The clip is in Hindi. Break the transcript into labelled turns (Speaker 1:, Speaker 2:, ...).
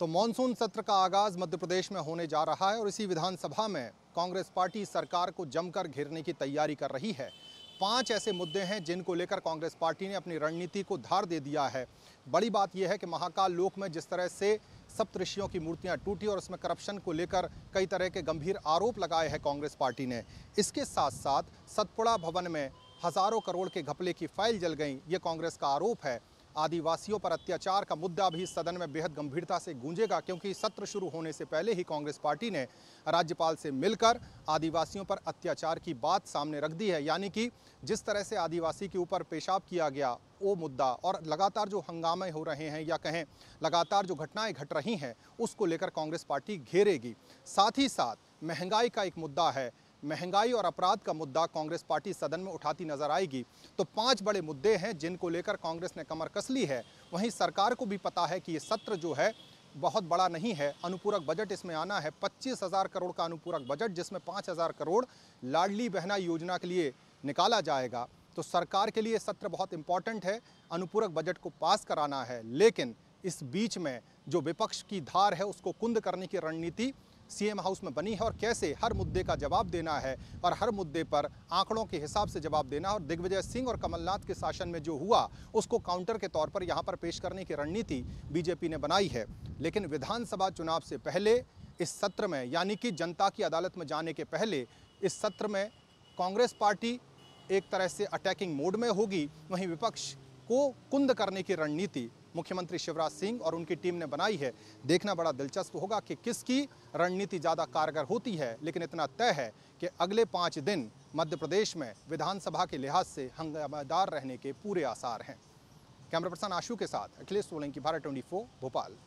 Speaker 1: तो मानसून सत्र का आगाज मध्य प्रदेश में होने जा रहा है और इसी विधानसभा में कांग्रेस पार्टी सरकार को जमकर घेरने की तैयारी कर रही है पांच ऐसे मुद्दे हैं जिनको लेकर कांग्रेस पार्टी ने अपनी रणनीति को धार दे दिया है बड़ी बात यह है कि महाकाल लोक में जिस तरह से सप्तषियों की मूर्तियां टूटी और उसमें करप्शन को लेकर कई तरह के गंभीर आरोप लगाए हैं कांग्रेस पार्टी ने इसके साथ साथ सतपुड़ा भवन में हज़ारों करोड़ के घपले की फाइल जल गई ये कांग्रेस का आरोप है आदिवासियों पर अत्याचार का मुद्दा भी सदन में बेहद गंभीरता से गूंजेगा क्योंकि सत्र शुरू होने से पहले ही कांग्रेस पार्टी ने राज्यपाल से मिलकर आदिवासियों पर अत्याचार की बात सामने रख दी है यानी कि जिस तरह से आदिवासी के ऊपर पेशाब किया गया वो मुद्दा और लगातार जो हंगामे हो रहे हैं या कहें लगातार जो घटनाएँ घट रही हैं उसको लेकर कांग्रेस पार्टी घेरेगी साथ ही साथ महंगाई का एक मुद्दा है महंगाई और अपराध का मुद्दा कांग्रेस पार्टी सदन में उठाती नजर आएगी तो पांच बड़े मुद्दे हैं जिनको लेकर कांग्रेस ने कमर कस ली है वहीं सरकार को भी पता है कि ये सत्र जो है बहुत बड़ा नहीं है अनुपूरक बजट इसमें आना है पच्चीस हज़ार करोड़ का अनुपूरक बजट जिसमें पाँच हज़ार करोड़ लाडली बहना योजना के लिए निकाला जाएगा तो सरकार के लिए सत्र बहुत इम्पॉर्टेंट है अनुपूरक बजट को पास कराना है लेकिन इस बीच में जो विपक्ष की धार है उसको कुंद करने की रणनीति सीएम हाउस में बनी है और कैसे हर मुद्दे का जवाब देना है और हर मुद्दे पर आंकड़ों के हिसाब से जवाब देना और दिग्विजय सिंह और कमलनाथ के शासन में जो हुआ उसको काउंटर के तौर पर यहाँ पर पेश करने की रणनीति बीजेपी ने बनाई है लेकिन विधानसभा चुनाव से पहले इस सत्र में यानी कि जनता की अदालत में जाने के पहले इस सत्र में कांग्रेस पार्टी एक तरह से अटैकिंग मोड में होगी वहीं विपक्ष को कुंद करने की रणनीति मुख्यमंत्री शिवराज सिंह और उनकी टीम ने बनाई है देखना बड़ा दिलचस्प होगा कि किसकी रणनीति ज़्यादा कारगर होती है लेकिन इतना तय है कि अगले पाँच दिन मध्य प्रदेश में विधानसभा के लिहाज से हंगामेदार रहने के पूरे आसार हैं कैमरा पर्सन आशु के साथ अखिलेश सोलंकी भारत ट्वेंटी भोपाल